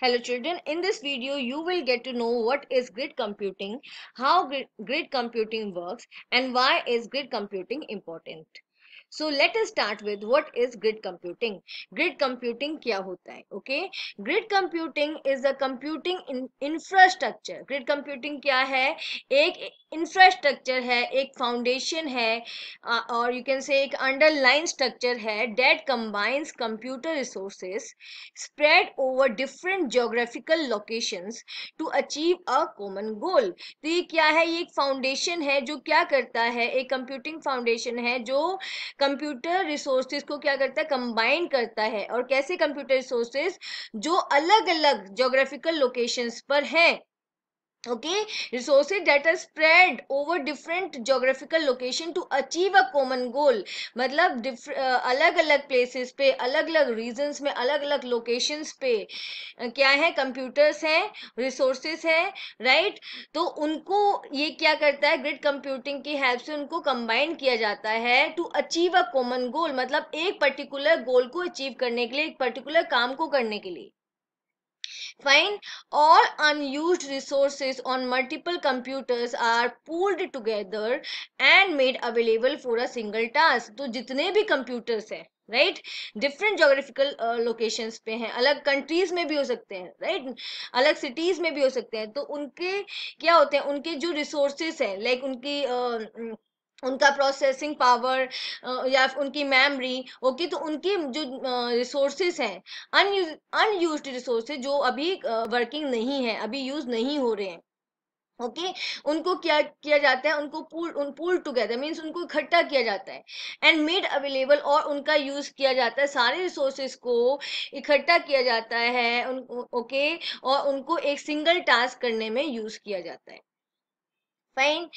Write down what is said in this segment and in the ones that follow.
Hello children, in this video you will get to know what is grid computing, how grid, computing works and why is grid computing important. So let start with what is grid computing grid computing क्या होता है okay grid computing is a computing infrastructure grid computing क्या है एक infrastructure है एक foundation है और यू कैन से एक अंडरलाइन स्ट्रक्चर है that combines computer resources spread over different geographical locations to achieve a common goal तो ये क्या है ये एक फाउंडेशन है जो क्या करता है एक कंप्यूटिंग फाउंडेशन है जो कंप्यूटर रिसोर्सेज को क्या करता है कंबाइन करता है और कैसे कंप्यूटर रिसोर्सेज जो अलग अलग जोग्राफिकल लोकेशंस पर हैं okay resources that data spread over different geographical location to achieve a common goal मतलब अलग अलग प्लेसेस पे अलग अलग रीजन्स में अलग अलग लोकेशंस पे क्या है कंप्यूटर्स हैं रिसोर्सेज हैं राइट तो उनको ये क्या करता है ग्रिड कंप्यूटिंग की हेल्प से उनको कंबाइन किया जाता है to achieve a common goal मतलब एक पर्टिकुलर गोल को अचीव करने के लिए एक पर्टिकुलर काम को करने के लिए Fine. All unused resources on multiple computers are pooled together and made available for a single task. तो जितने भी computers हैं राइट डिफरेंट जोग्राफिकल लोकेशंस पे हैं अलग कंट्रीज में भी हो सकते हैं राइट right? अलग सिटीज में भी हो सकते हैं तो उनके क्या होते हैं उनके जो रिसोर्सेस हैं लाइक like उनकी uh, उनका प्रोसेसिंग पावर या उनकी मेमोरी ओके तो उनके जो रिसोर्सेज हैं अनयूज अनयूज रिसोर्सेज जो अभी वर्किंग नहीं है अभी यूज नहीं हो रहे हैं ओके okay? उनको क्या किया जाता है उनको पूल उन पूल टुगेदर मीन्स उनको इकट्ठा किया जाता है एंड मेड अवेलेबल और उनका यूज किया जाता है सारे रिसोर्सेज को इकट्ठा किया जाता है उन ओके okay? और उनको एक सिंगल टास्क करने में यूज किया जाता है fine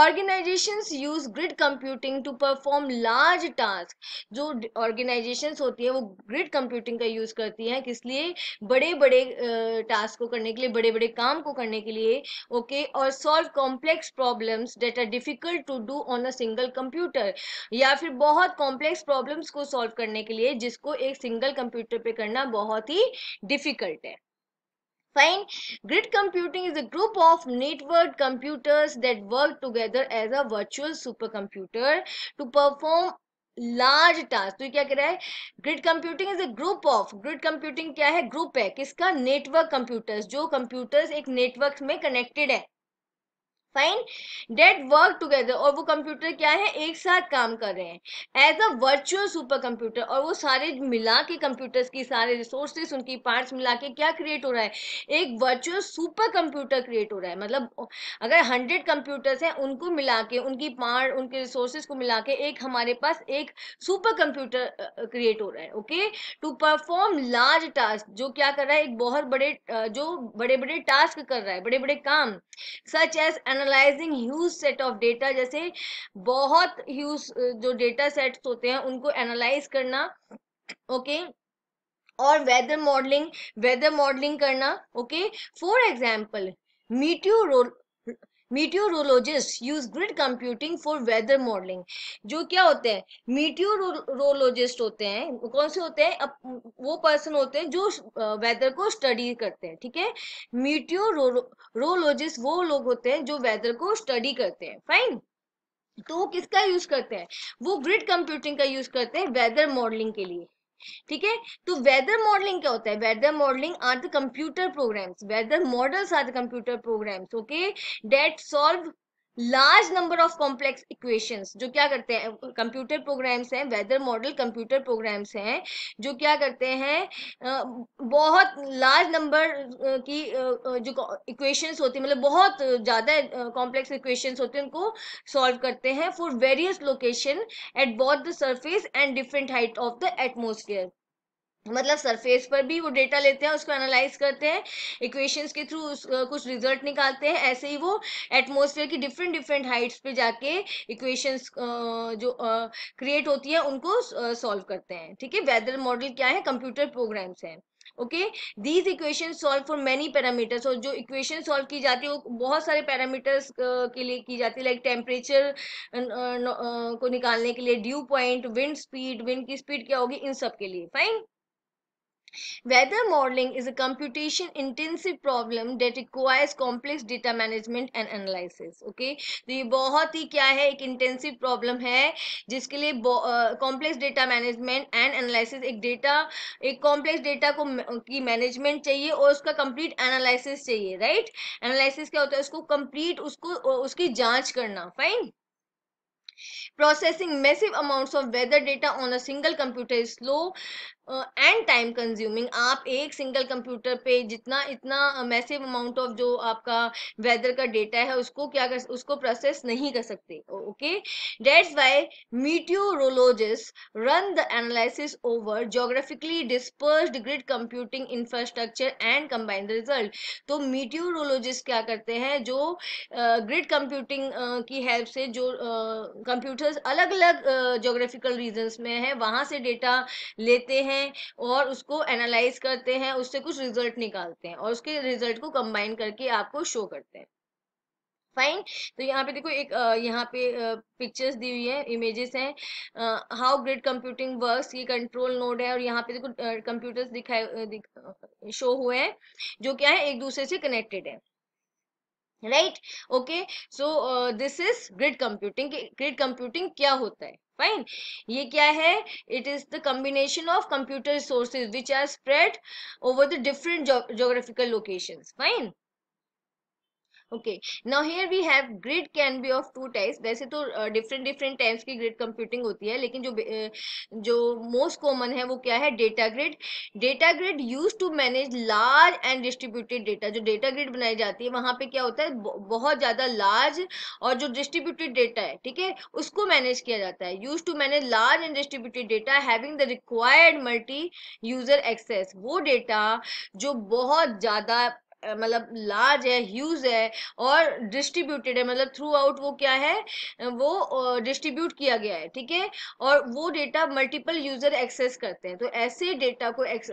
organisations use grid computing to perform large task जो ऑर्गेनाइजेशंस होती है वो ग्रिड कंप्यूटिंग का यूज करती हैं किस लिए बड़े बड़े टास्क को करने के लिए बड़े बड़े काम को करने के लिए ओके okay, और solve complex problems that are difficult to do on a single computer या फिर बहुत कॉम्प्लेक्स प्रॉब्लम्स को सॉल्व करने के लिए जिसको एक सिंगल कंप्यूटर पे करना बहुत ही डिफिकल्ट है Fine. Grid computing is a group of networked computers that work together as a virtual supercomputer to perform large task तो ये क्या कह रहा है grid computing is a group of grid computing क्या है ग्रुप है किसका नेटवर्क कंप्यूटर्स जो कंप्यूटर्स एक नेटवर्क में कनेक्टेड है फाइन डेट वर्क टुगेदर और वो कंप्यूटर क्या है एक साथ काम कर रहे हैं as a virtual supercomputer और वो सारे मिला के कंप्यूटर्स की सारे रिसोर्सेस उनकी पार्ट्स मिला के क्या क्रिएट हो रहा है एक वर्चुअल सुपर कंप्यूटर क्रिएट हो रहा है मतलब अगर हंड्रेड कंप्यूटर्स हैं उनको मिला के उनकी पार्ट उनके रिसोर्सेज को मिला के एक हमारे पास एक सुपर कंप्यूटर क्रिएट हो रहा है okay to perform large task जो क्या कर रहा है एक बहुत बड़े जो बड़े बड़े टास्क कर रहा है बड़े बड़े काम such as an analysing huge set of data जैसे बहुत ह्यूज जो डेटा सेट्स होते हैं उनको एनालाइज करना ओके okay? और वेदर मॉडलिंग वेदर मॉडलिंग करना ओके फॉर एग्जाम्पल मीट्यूरो meteorologist use grid computing for weather modelling जो क्या होते हैं मीटियोरोलॉजिस्ट होते हैं कौन से होते हैं अब वो पर्सन होते हैं जो वेदर को स्टडी करते हैं ठीक है मीटियोरोलॉजिस्ट वो लोग होते हैं जो वेदर को स्टडी करते हैं फाइन तो वो किसका यूज करते हैं वो ग्रिड कंप्यूटिंग का यूज करते हैं वेदर मॉडलिंग के लिए ठीक है तो वेदर मॉडलिंग क्या होता है weather modelling are the computer programs weather models are the computer programs okay that solve large number of complex equations जो क्या करते हैं कंप्यूटर प्रोग्राम्स हैं वेदर मॉडल कंप्यूटर प्रोग्राम्स हैं जो क्या करते हैं बहुत लार्ज नंबर की जो इक्वेशंस होती है मतलब बहुत ज़्यादा कॉम्प्लेक्स इक्वेशंस होते हैं उनको सॉल्व करते हैं for various location at both the surface and different height of the atmosphere मतलब सरफेस पर भी वो डेटा लेते हैं उसको एनालाइज करते हैं इक्वेशंस के थ्रू कुछ रिजल्ट निकालते हैं ऐसे ही वो एटमॉस्फेयर की डिफरेंट डिफरेंट हाइट्स पे जाके इक्वेशंस जो क्रिएट होती है उनको सॉल्व करते हैं ठीक है वेदर मॉडल क्या है कंप्यूटर प्रोग्राम्स हैं okay these equation solve for many parameters और जो इक्वेशन सॉल्व की जाती है वो बहुत सारे पैरामीटर्स के लिए की जाती है लाइक टेम्परेचर को निकालने के लिए dew point wind speed wind की स्पीड क्या होगी इन सब के लिए fine Weather modeling is a computation-intensive problem that requires complex data management and analysis. Okay, तो ये बहुत ही क्या है एक इंटेंसिव प्रॉब्लम है जिसके लिए complex data management and analysis ek data ek complex data ko ki management chahiye aur uska complete analysis chahiye right analysis kya hota hai usko complete usko uski jaanch karna fine processing massive amounts of weather data on a single computer is slow and time consuming आप एक single computer पे जितना इतना massive amount of जो आपका weather का data है उसको क्या कर उसको प्रोसेस नहीं कर सकते okay that's why meteorologist run the analysis over geographically disperse grid computing infrastructure and combine the result तो मीट्योरोलॉजिस्ट क्या करते हैं जो ग्रिड uh, कंप्यूटिंग uh, की हेल्प से जो कंप्यूटर्स uh, अलग अलग जोग्राफिकल रीजन्स में है वहाँ से डेटा लेते हैं हैं और उसको एनालाइज करते हैं उससे कुछ रिजल्ट निकालते हैं और उसके रिजल्ट को कंबाइन करके आपको शो करते हैं फाइन तो यहाँ पे देखो एक यहाँ पे पिक्चर्स दी हुई है इमेजेस हैं हाउ ग्रेड कंप्यूटिंग वर्क्स ये कंट्रोल नोड है और यहाँ पे देखो कंप्यूटर्स दिखाए शो हुए हैं जो क्या है एक दूसरे से कनेक्टेड है right okay so this is grid computing grid computing क्या होता है फाइन ये क्या है it is the combination of computer resources which are spread over the different geographical location fine okay now here we have grid can be of two types वैसे तो different different types की grid computing होती है लेकिन जो जो most common है वो क्या है data grid data grid use to manage large and distributed data जो डेटा ग्रिड बनाई जाती है वहां पे क्या होता है बहुत ज्यादा लार्ज और जो डिस्ट्रीब्यूटेड डेटा है ठीक है उसको मैनेज किया जाता है use to manage large and distributed data having the required multi user access वो डेटा जो बहुत ज्यादा मतलब लार्ज है ह्यूज है और डिस्ट्रीब्यूटेड है मतलब थ्रू आउट वो क्या है वो डिस्ट्रीब्यूट किया गया है ठीक है और वो डेटा मल्टीपल यूजर एक्सेस करते हैं तो ऐसे डेटा को एक्स,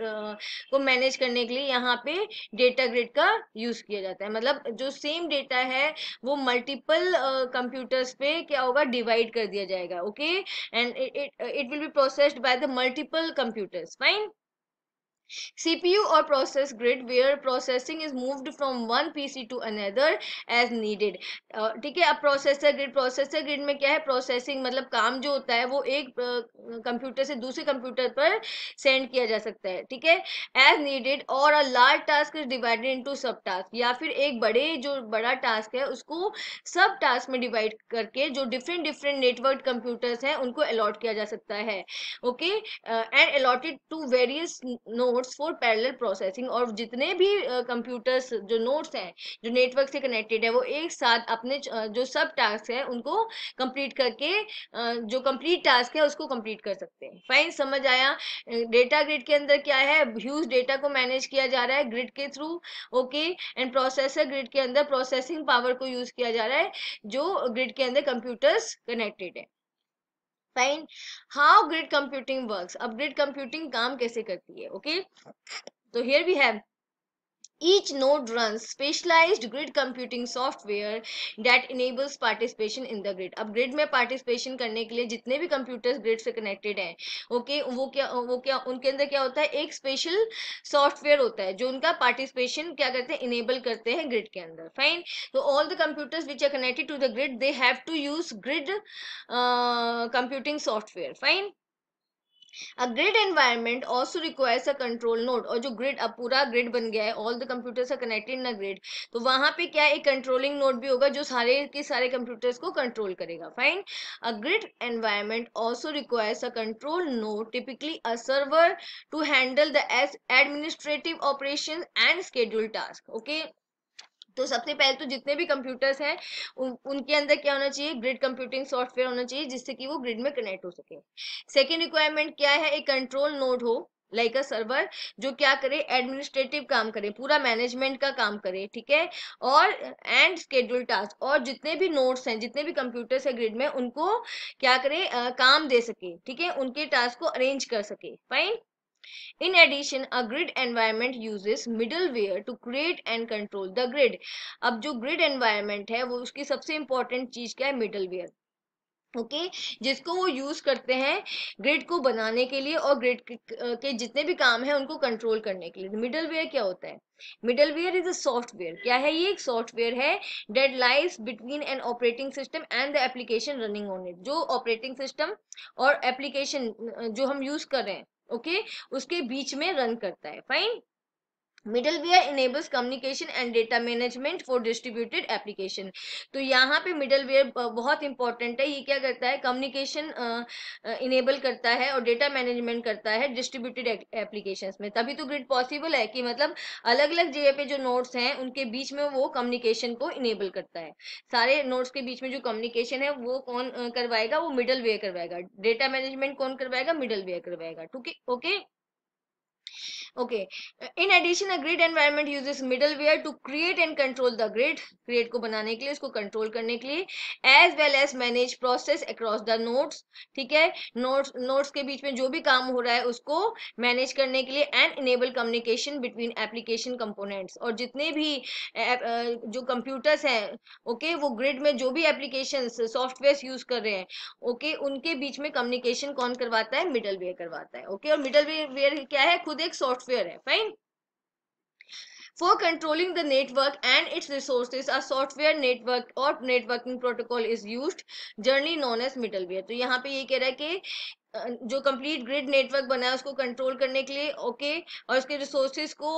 को मैनेज करने के लिए यहाँ पे डेटा ग्रिड का यूज किया जाता है मतलब जो सेम डेटा है वो मल्टीपल कंप्यूटर्स पे क्या होगा डिवाइड कर दिया जाएगा okay and it will be processed by the multiple computers fine CPU or process grid where processing is moved from one PC to another as needed ठीक है अब processor grid processor grid में क्या है processing मतलब काम जो होता है वो एक कंप्यूटर uh, से दूसरे कंप्यूटर पर सेंड किया जा सकता है ठीक है एज नीडेड और a large task is divided into sub task या फिर एक बड़े जो बड़ा टास्क है उसको सब टास्क में डिवाइड करके जो डिफरेंट डिफरेंट नेटवर्क कंप्यूटर्स हैं उनको अलॉट किया जा सकता है okay and allotted to various node nodes for parallel processing और जितने भी कंप्यूटर्स जो नोट्स हैं जो नेटवर्क से कनेक्टेड है वो एक साथ अपने जो सब टास्क है उनको कंप्लीट करके जो कंप्लीट टास्क है उसको कंप्लीट कर सकते हैं फाइन समझ आया डेटा ग्रिड के अंदर क्या है ह्यूज डेटा को मैनेज किया जा रहा है ग्रिड के through okay and processor grid के अंदर प्रोसेसिंग पावर को यूज किया जा रहा है जो ग्रिड के अंदर कंप्यूटर्स कनेक्टेड है fine how grid computing work अब ग्रिड कंप्यूटिंग काम कैसे करती है ओके तो here we have Each node runs specialized grid computing software that enables participation in the grid. अब grid में participation करने के लिए जितने भी computers grid से connected हैं ओके okay, वो क्या वो क्या उनके अंदर क्या होता है एक special software होता है जो उनका participation क्या करते हैं enable करते हैं grid के अंदर फाइन तो all the computers which are connected to the grid they have to use grid computing software fine a grid environment also requires a control node और जो ग्रिड अब पूरा ग्रिड बन गया है all the computers are connected in a grid तो वहां पे क्या एक कंट्रोलिंग नोड भी होगा जो सारे के सारे कंप्यूटर्स को कंट्रोल करेगा fine a grid environment also requires a control node typically a server to handle the administrative operation and schedule task okay तो सबसे पहले तो जितने भी कंप्यूटर्स हैं उन, उनके अंदर क्या होना चाहिए ग्रिड कंप्यूटिंग सॉफ्टवेयर होना चाहिए जिससे कि वो ग्रिड में कनेक्ट हो सके सेकेंड रिक्वायरमेंट क्या है एक कंट्रोल नोड हो लाइक अ सर्वर जो क्या करे एडमिनिस्ट्रेटिव काम करे पूरा मैनेजमेंट का काम करे ठीक है और एंड स्केड्यूल टास्क और जितने भी नोट्स हैं जितने भी कंप्यूटर्स हैं ग्रिड में उनको क्या करे आ, काम दे सके ठीक है उनके टास्क को अरेंज कर सके fine In addition, a grid environment uses middleware to create and control the grid. अब जो grid environment है वो उसकी सबसे इंपॉर्टेंट चीज क्या है middleware. Okay okay? जिसको वो यूज करते हैं ग्रिड को बनाने के लिए और ग्रिड के जितने भी काम है उनको कंट्रोल करने के लिए मिडलवेयर क्या होता है मिडलवेयर इज अ सॉफ्टवेयर क्या है ये एक सॉफ्टवेयर है that lies between an operating system and the application running on it जो ऑपरेटिंग सिस्टम और एप्लीकेशन जो हम यूज कर रहे हैं ओके उसके बीच में रन करता है fine middleware enables communication and data management for distributed application तो यहाँ पे मिडलवेयर बहुत इंपॉर्टेंट है ये क्या करता है कम्युनिकेशन इनेबल करता है और डेटा मैनेजमेंट करता है डिस्ट्रीब्यूटेड एप्लीकेशंस में तभी तो ग्रिड पॉसिबल है कि मतलब अलग अलग जगह पे जो नोट्स हैं उनके बीच में वो कम्युनिकेशन को इनेबल करता है सारे नोट्स के बीच में जो कम्युनिकेशन है वो कौन करवाएगा वो मिडल करवाएगा डेटा मैनेजमेंट कौन करवाएगा मिडल करवाएगा ठीक है okay okay in addition a grid environment uses middleware to create and control the grid grid को बनाने के लिए उसको कंट्रोल करने के लिए as well as manage process across the node ठीक है नोट्स नोट्स के बीच में जो भी काम हो रहा है उसको मैनेज करने के लिए and enable communication between application components और जितने भी जो कंप्यूटर्स हैं ओके वो ग्रिड में जो भी एप्लीकेशन सॉफ्टवेयर यूज कर रहे हैं ओके उनके बीच में कम्युनिकेशन कौन करवाता है मिडल करवाता है ओके और मिडल क्या है खुद एक सॉफ्ट सॉफ्टवेयर है fine for controlling the network and its resources a software network or networking protocol is used generally known as middleware तो यहाँ पे ये कह रहा है कि जो कंप्लीट ग्रिड नेटवर्क बना है उसको कंट्रोल करने के लिए ओके okay, और उसके रिसोर्सेज को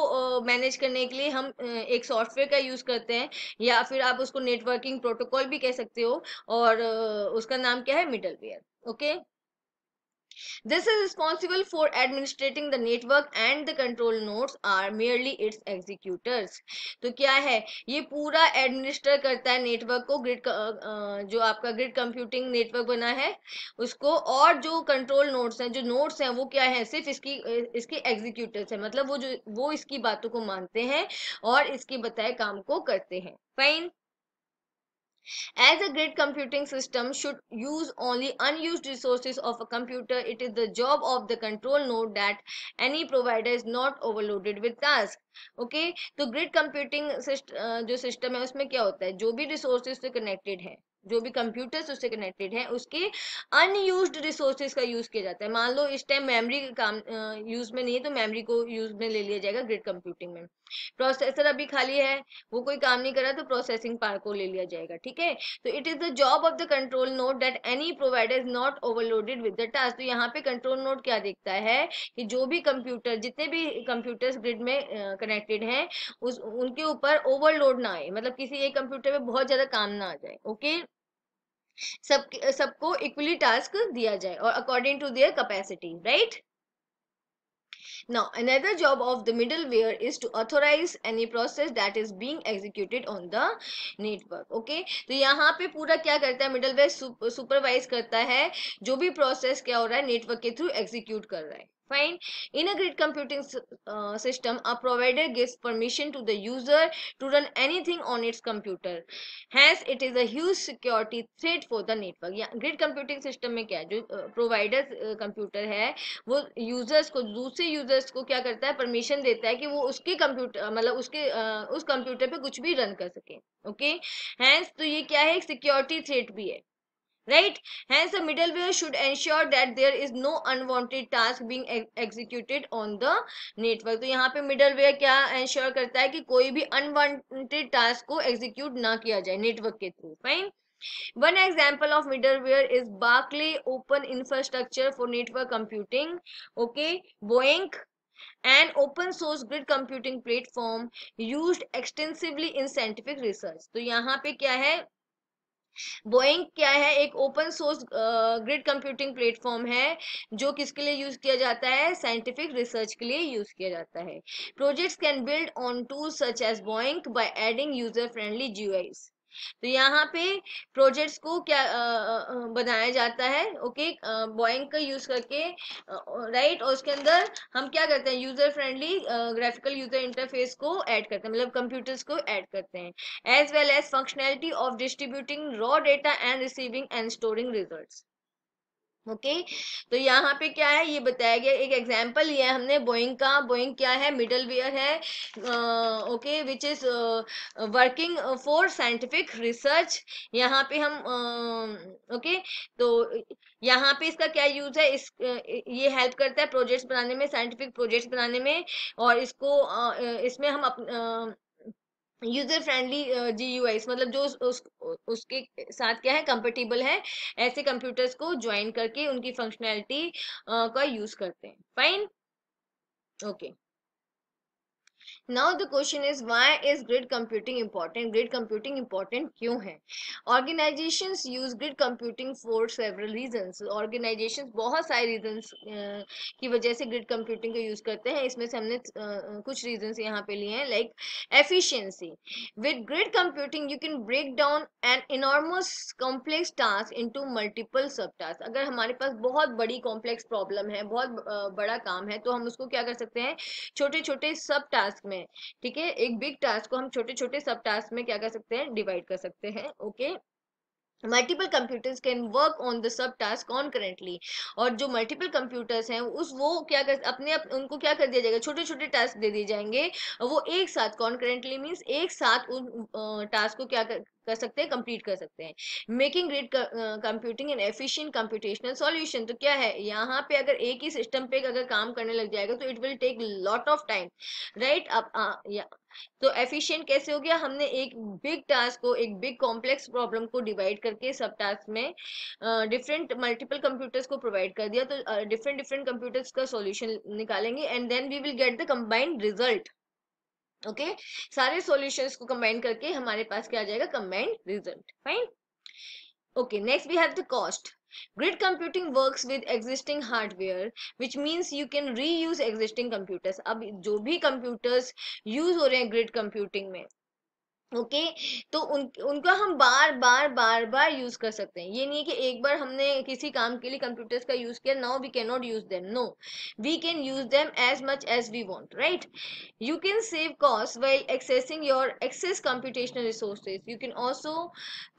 मैनेज uh, करने के लिए हम uh, एक सॉफ्टवेयर का यूज़ करते हैं या फिर आप उसको नेटवर्किंग प्रोटोकॉल भी कह सकते हो और uh, उसका नाम क्या है middleware okay okay? This is responsible for administrating the network and the control nodes are merely its executors. तो क्या है ये पूरा एडमिनिस्टर करता है नेटवर्क को ग्रिड uh, uh, जो आपका ग्रिड कंप्यूटिंग नेटवर्क बना है उसको और जो कंट्रोल नोड्स हैं जो नोड्स हैं वो क्या है सिर्फ इसकी इसके एग्जीक्यूटर्स हैं मतलब वो जो वो इसकी बातों को मानते हैं और इसके बताए काम को करते हैं fine As a grid computing system should use only unused resources of a computer, it is the job of the control node that any provider is not overloaded with task. Okay okay? तो grid computing जो system है उसमें क्या होता है जो भी resources से कनेक्टेड है जो भी कंप्यूटर्स उससे कनेक्टेड है उसके अनयूज्ड रिसोर्सेज का यूज किया जाता है मान लो इस टाइम मेमोरी काम यूज में नहीं है तो मेमोरी को यूज में ले लिया जाएगा ग्रिड कंप्यूटिंग में प्रोसेसर अभी खाली है वो कोई काम नहीं कर रहा तो प्रोसेसिंग पार को ले लिया जाएगा ठीक है तो it is the job of the control node that any provider is not overloaded with the task तो यहाँ पे कंट्रोल नोट क्या देखता है कि जो भी कंप्यूटर जितने भी कंप्यूटर्स ग्रिड में कनेक्टेड हैं उस उनके ऊपर ओवरलोड ना आए मतलब किसी एक कंप्यूटर में बहुत ज्यादा काम ना आ जाए ओके सब सबको इक्वली टास्क दिया जाए और according to their capacity right Now, another job of the middleware is to authorize any process that is being executed on the network. Okay, तो यहाँ पे पूरा क्या करता है middleware supervise करता है जो भी process क्या हो रहा है network के through execute कर रहा है fine in a grid computing uh, system a provider gives permission to the user to run anything on its computer hence it is a huge security threat for the network yeah grid computing system mein kya क्या है जो provider computer hai wo users ko dusre users ko kya karta hai permission deta hai ki wo uske computer matlab uske uh, us computer pe kuch bhi run kar sake okay? hence to ye kya hai ek security threat bhi hai right hence the middleware should ensure that there is no unwanted task being executed on the network to so, yahan pe middleware kya ensure karta hai ki koi bhi unwanted task ko execute na kiya jaye network ke through fine One example of middleware is barkley Open Infrastructure for Network Computing, okay, Boeing, an open source grid computing platform used extensively in scientific research. to so, yahan pe kya hai BOINC क्या है एक open source grid computing platform है जो किसके लिए use किया जाता है साइंटिफिक रिसर्च के लिए यूज किया जाता है projects can build on tools such as BOINC by adding user friendly GUI तो यहाँ पे प्रोजेक्ट्स को क्या बनाया जाता है ओके बॉइंग का यूज करके राइट और उसके अंदर हम क्या करते हैं user friendly graphical user interface को ऐड करते हैं मतलब कंप्यूटर्स को ऐड करते हैं as well as functionality of distributing raw data and receiving and storing result okay तो यहाँ पे क्या है ये बताया गया एक एग्जांपल लिया है हमने बोइंग का बोइंग क्या है मिडल वेयर है okay which is working for scientific research यहाँ पे हम ओके uh, okay? तो यहाँ पे इसका क्या यूज है इस ये हेल्प करता है प्रोजेक्ट्स बनाने में साइंटिफिक प्रोजेक्ट्स बनाने में और इसको uh, इसमें हम up, uh, user friendly G U मतलब जो उस, उस, उसके साथ क्या है कंपेटेबल है ऐसे कंप्यूटर्स को ज्वाइन करके उनकी फंक्शनैलिटी uh, का यूज करते हैं fine okay okay. Now the question is why is grid computing important grid computing important क्यों है organization use grid computing for several reason organization बहुत सारे रीजन की वजह से ग्रिड कंप्यूटिंग को यूज करते हैं इसमें से हमने uh, कुछ रीजन यहाँ पे लिए हैं like efficiency with grid computing you can break down an enormous complex task to multiple sub task अगर हमारे पास बहुत बड़ी कॉम्प्लेक्स प्रॉब्लम है बहुत बड़ा काम है तो हम उसको क्या कर सकते हैं छोटे छोटे सब टास्क में हैं ठीक है एक बिग टास्क को हम छोटे छोटे सब टास्क में क्या कर सकते हैं डिवाइड कर सकते हैं okay multiple computers can work on the sub task concurrently और जो मल्टीपल कंप्यूटर्स हैं उस वो क्या कर अपने अप, उनको क्या कर दिया जाएगा छोटे छोटे टास्क दे दिए जाएंगे वो एक साथ कॉन करेंटली मीन्स एक साथ उन टास्क को क्या कर कर सकते हैं कंप्लीट कर सकते हैं making grid computing and efficient computational solution तो क्या है यहाँ पे अगर एक ही सिस्टम पे अगर काम करने लग जाएगा तो it will take lot of time right अब तो एफिशिएंट कैसे हो गया हमने एक बिग टास्क को एक बिग कॉम्प्लेक्स प्रॉब्लम को डिवाइड करके सब टास्क में डिफरेंट मल्टीपल कंप्यूटर्स को प्रोवाइड कर दिया तो डिफरेंट डिफरेंट कंप्यूटर्स का सॉल्यूशन निकालेंगे and then we will get the combined result okay सारे सोल्यूशन को कमेंट करके हमारे पास क्या आ जाएगा combined result fine okay next we have the cost grid computing works with existing hardware which means you can reuse existing computers अब जो भी कंप्यूटर्स यूज हो रहे हैं ग्रिड कंप्यूटिंग में ओके okay, तो उन उनका हम बार बार बार बार यूज कर सकते हैं ये नहीं है कि एक बार हमने किसी काम के लिए कंप्यूटर्स का यूज किया now we can not use them no we can use them as much as we want right you can save cost well accessing your excess computational resources you can also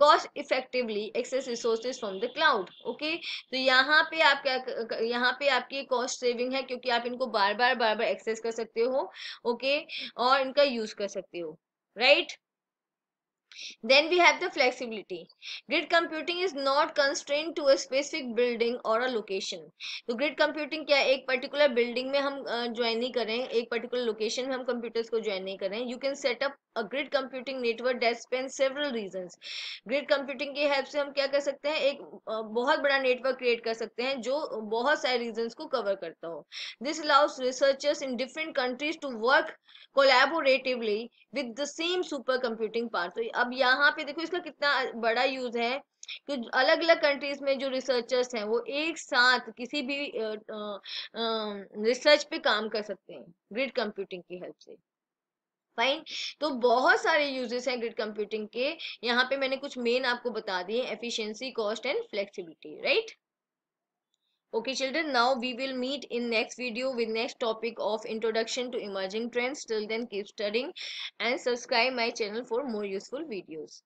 cost effectively access resources from the cloud okay तो यहाँ पे आप क्या यहाँ पे आपकी cost saving है क्योंकि आप इनको बार बार बार बार एक्सेस कर सकते हो ओके okay? और इनका यूज कर सकते हो right right? Then we have the flexibility. Grid computing is not constrained to a specific building or a location. so grid computing kya ek particular building mein hum uh, join नहीं करें ek particular location mein hum computers ko join नहीं करें You can set up a grid computing network that spans several regions. Grid computing ki help se hum kya kar sakte hain ek uh, bahut bada network create kar sakte hain jo bahut sare regions ko cover karta ho This allows researchers in different countries to work collaboratively with the same super computing पार तो अब यहाँ पे देखो इसका कितना बड़ा use है कि अलग अलग कंट्रीज में जो रिसर्चर्स हैं वो एक साथ किसी भी रिसर्च पे काम कर सकते हैं ग्रिड कंप्यूटिंग की हेल्प से फाइन तो बहुत सारे यूजेस हैं ग्रिड कंप्यूटिंग के यहाँ पे मैंने कुछ मेन आपको बता दिए efficiency cost and flexibility right Okay children, now we will meet in next video with next topic of introduction to emerging trends. Till then keep studying and subscribe my channel for more useful videos.